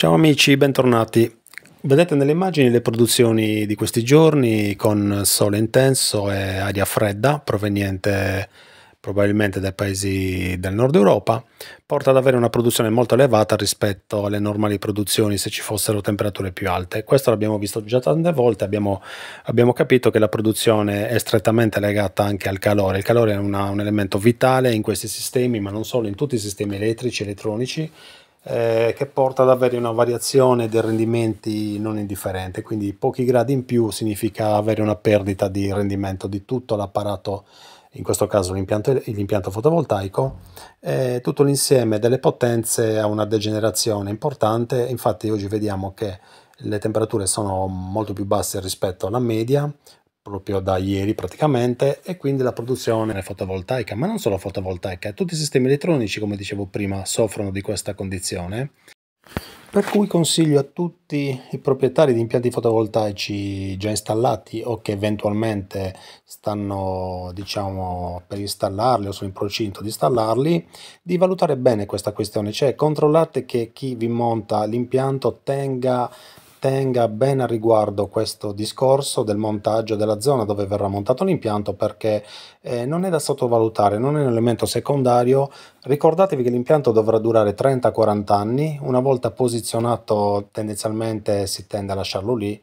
Ciao amici, bentornati. Vedete nelle immagini le produzioni di questi giorni con sole intenso e aria fredda proveniente probabilmente dai paesi del nord Europa, porta ad avere una produzione molto elevata rispetto alle normali produzioni se ci fossero temperature più alte. Questo l'abbiamo visto già tante volte, abbiamo, abbiamo capito che la produzione è strettamente legata anche al calore. Il calore è una, un elemento vitale in questi sistemi, ma non solo, in tutti i sistemi elettrici, e elettronici, eh, che porta ad avere una variazione dei rendimenti non indifferente, quindi pochi gradi in più significa avere una perdita di rendimento di tutto l'apparato, in questo caso l'impianto, l'impianto fotovoltaico, eh, tutto l'insieme delle potenze ha una degenerazione importante, infatti oggi vediamo che le temperature sono molto più basse rispetto alla media, proprio da ieri praticamente e quindi la produzione fotovoltaica, ma non solo fotovoltaica, tutti i sistemi elettronici come dicevo prima soffrono di questa condizione. Per cui consiglio a tutti i proprietari di impianti fotovoltaici già installati o che eventualmente stanno diciamo, per installarli o sono in procinto di installarli, di valutare bene questa questione, cioè controllate che chi vi monta l'impianto tenga tenga bene a riguardo questo discorso del montaggio della zona dove verrà montato l'impianto perché eh, non è da sottovalutare, non è un elemento secondario. Ricordatevi che l'impianto dovrà durare 30-40 anni, una volta posizionato tendenzialmente si tende a lasciarlo lì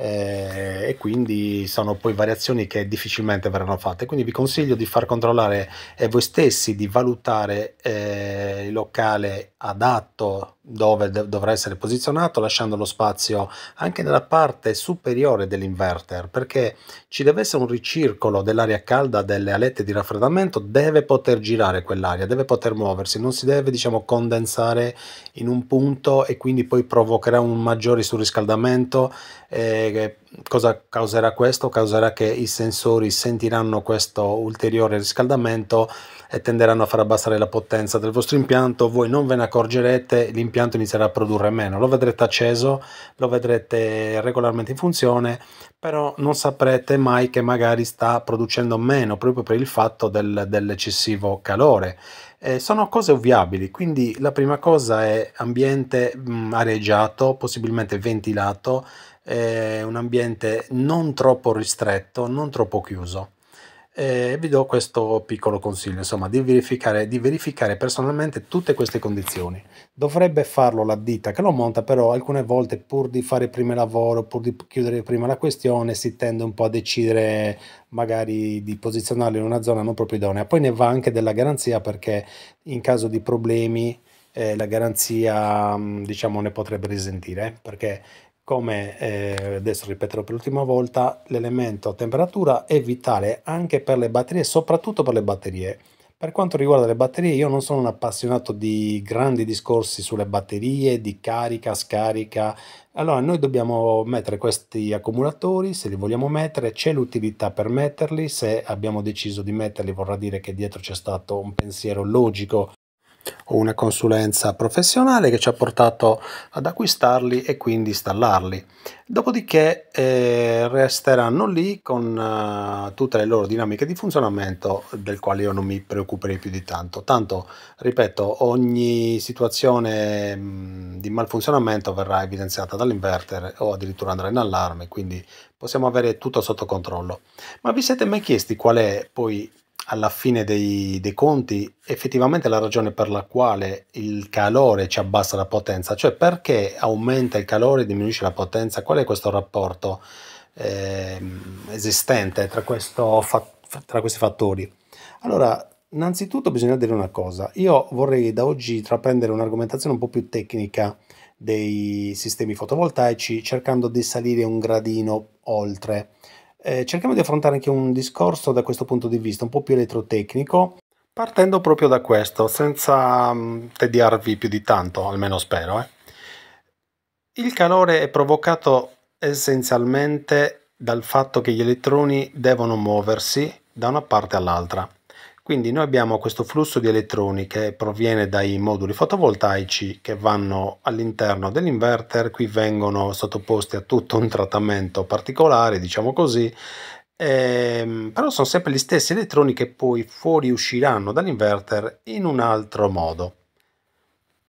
eh, e quindi sono poi variazioni che difficilmente verranno fatte. Quindi vi consiglio di far controllare eh, voi stessi, di valutare eh, il locale adatto dove de- dovrà essere posizionato, lasciando lo spazio anche nella parte superiore dell'inverter, perché ci deve essere un ricircolo dell'aria calda delle alette di raffreddamento, deve poter girare quell'aria, deve poter muoversi, non si deve diciamo condensare in un punto e quindi poi provocherà un maggiore surriscaldamento. Eh, che cosa causerà questo? Causerà che i sensori sentiranno questo ulteriore riscaldamento e tenderanno a far abbassare la potenza del vostro impianto, voi non ve ne accorgerete, l'impianto inizierà a produrre meno, lo vedrete acceso, lo vedrete regolarmente in funzione, però non saprete mai che magari sta producendo meno proprio per il fatto del, dell'eccessivo calore. Eh, sono cose ovviabili, quindi la prima cosa è ambiente mh, areggiato, possibilmente ventilato, eh, un ambiente non troppo ristretto, non troppo chiuso. E vi do questo piccolo consiglio, insomma, di verificare, di verificare personalmente tutte queste condizioni. Dovrebbe farlo la ditta che lo monta, però alcune volte pur di fare prima il lavoro, pur di chiudere prima la questione, si tende un po' a decidere magari di posizionarlo in una zona non proprio idonea. Poi ne va anche della garanzia perché in caso di problemi eh, la garanzia diciamo ne potrebbe risentire eh, perché come eh, adesso ripeterò per l'ultima volta, l'elemento temperatura è vitale anche per le batterie, soprattutto per le batterie. Per quanto riguarda le batterie, io non sono un appassionato di grandi discorsi sulle batterie, di carica, scarica. Allora, noi dobbiamo mettere questi accumulatori, se li vogliamo mettere, c'è l'utilità per metterli, se abbiamo deciso di metterli vorrà dire che dietro c'è stato un pensiero logico o una consulenza professionale che ci ha portato ad acquistarli e quindi installarli. Dopodiché eh, resteranno lì con eh, tutte le loro dinamiche di funzionamento del quale io non mi preoccuperei più di tanto. Tanto, ripeto, ogni situazione mh, di malfunzionamento verrà evidenziata dall'inverter o addirittura andrà in allarme, quindi possiamo avere tutto sotto controllo. Ma vi siete mai chiesti qual è poi alla fine dei, dei, conti effettivamente la ragione per la quale il calore ci abbassa la potenza, cioè perché aumenta il calore e diminuisce la potenza, qual è questo rapporto eh, esistente tra, questo, tra questi fattori? Allora, innanzitutto bisogna dire una cosa, io vorrei da oggi intraprendere un'argomentazione un po' più tecnica dei sistemi fotovoltaici cercando di salire un gradino oltre eh, cerchiamo di affrontare anche un discorso da questo punto di vista, un po' più elettrotecnico, partendo proprio da questo, senza mh, mm, tediarvi più di tanto, almeno spero. Eh. Il calore è provocato essenzialmente dal fatto che gli elettroni devono muoversi da una parte all'altra. Quindi noi abbiamo questo flusso di elettroni che proviene dai moduli fotovoltaici che vanno all'interno dell'inverter, qui vengono sottoposti a tutto un trattamento particolare, diciamo così, ehm, però sono sempre gli stessi elettroni che poi fuoriusciranno dall'inverter in un altro modo.